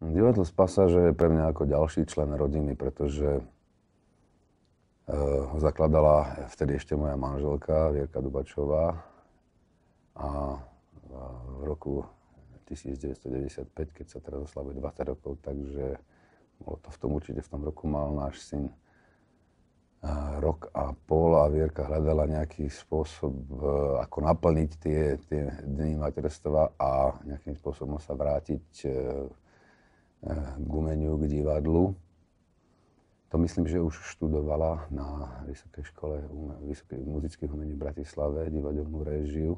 Divadlo z pasáže je pre mňa ako ďalší člen rodiny, pretože eh, ho zakladala vtedy ešte moja manželka Vierka Dubačová a v roku 1995, keď sa teraz oslavuje 20 rokov, takže bolo to v tom určite, v tom roku mal náš syn eh, rok a pol a Vierka hľadala nejaký spôsob, eh, ako naplniť tie, tie dny materstva a nejakým spôsobom sa vrátiť k eh, umeniu, k divadlu. To myslím, že už študovala na Vysokej škole vysoké, muzických umení v Bratislave, divadelnú režiu.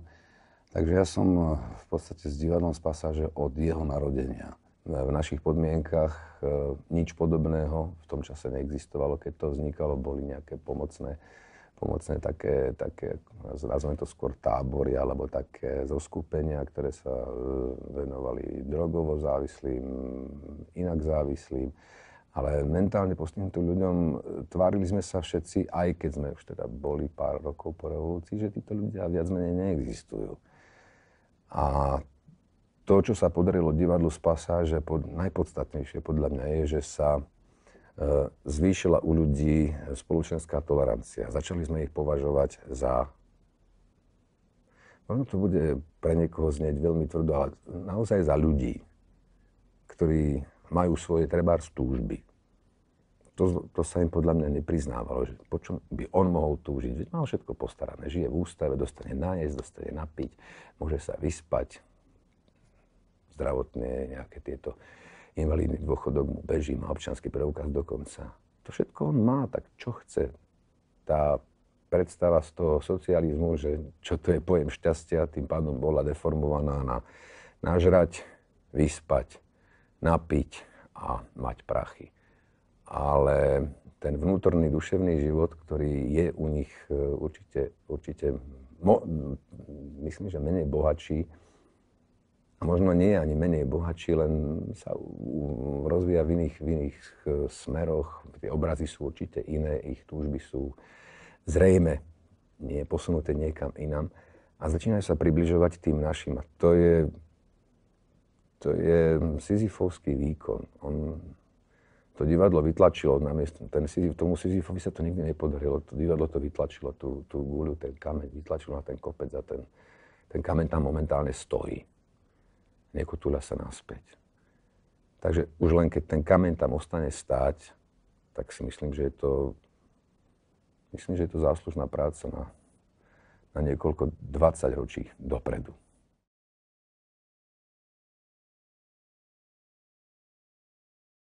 Takže ja som eh, v podstate s divadlom z pasáže od jeho narodenia. V našich podmienkach eh, nič podobného v tom čase neexistovalo. Keď to vznikalo, boli nejaké pomocné pomocné také, také nazveme to skôr tábory alebo také zoskupenia, ktoré sa e, venovali drogovo závislým, inak závislým. Ale mentálne postihnutí ľuďom e, tvárili sme sa všetci, aj keď sme už teda boli pár rokov po revolúcii, že títo ľudia viac menej neexistujú. A to, čo sa podarilo divadlu z že pod, najpodstatnejšie podľa mňa je, že sa Eh, zvýšila u ľudí spoločenská tolerancia. Začali sme ich považovať za... Možno to bude pre niekoho znieť veľmi tvrdo, ale naozaj za ľudí, ktorí majú svoje trebár túžby. To, to sa im podľa mňa nepriznávalo, že po čom by on mohol túžiť. Veď mal všetko postarané. Žije v ústave, dostane nájsť, dostane napiť, môže sa vyspať, zdravotné nejaké tieto invalidný dôchodok mu beží, má občanský preukaz dokonca. To všetko on má, tak čo chce? Tá predstava z toho socializmu, že čo to je pojem šťastia, tým pádom bola deformovaná na nažrať, vyspať, napiť a mať prachy. Ale ten vnútorný duševný život, ktorý je u nich e, určite, určite mo, myslím, že menej bohatší, a možno nie je ani menej bohatší, len sa rozvíja v iných, v iných eh, smeroch. Tie obrazy sú určite iné, ich túžby sú zrejme nie posunuté niekam inam a začínajú sa približovať tým našim. A to je, to je Sisyfovský výkon. On, to divadlo vytlačilo na miesto, ten Sisyf, tomu Sisyfovi sa to nikdy nepodarilo. To divadlo to vytlačilo, tú, tú guľu, ten kameň vytlačilo na ten kopec a ten, ten kameň tam momentálne stojí nekotúľa sa naspäť. Takže už len keď ten kameň tam ostane stáť, tak si myslím, že je to, myslím, že je to záslužná práca na, na niekoľko 20 ročí dopredu.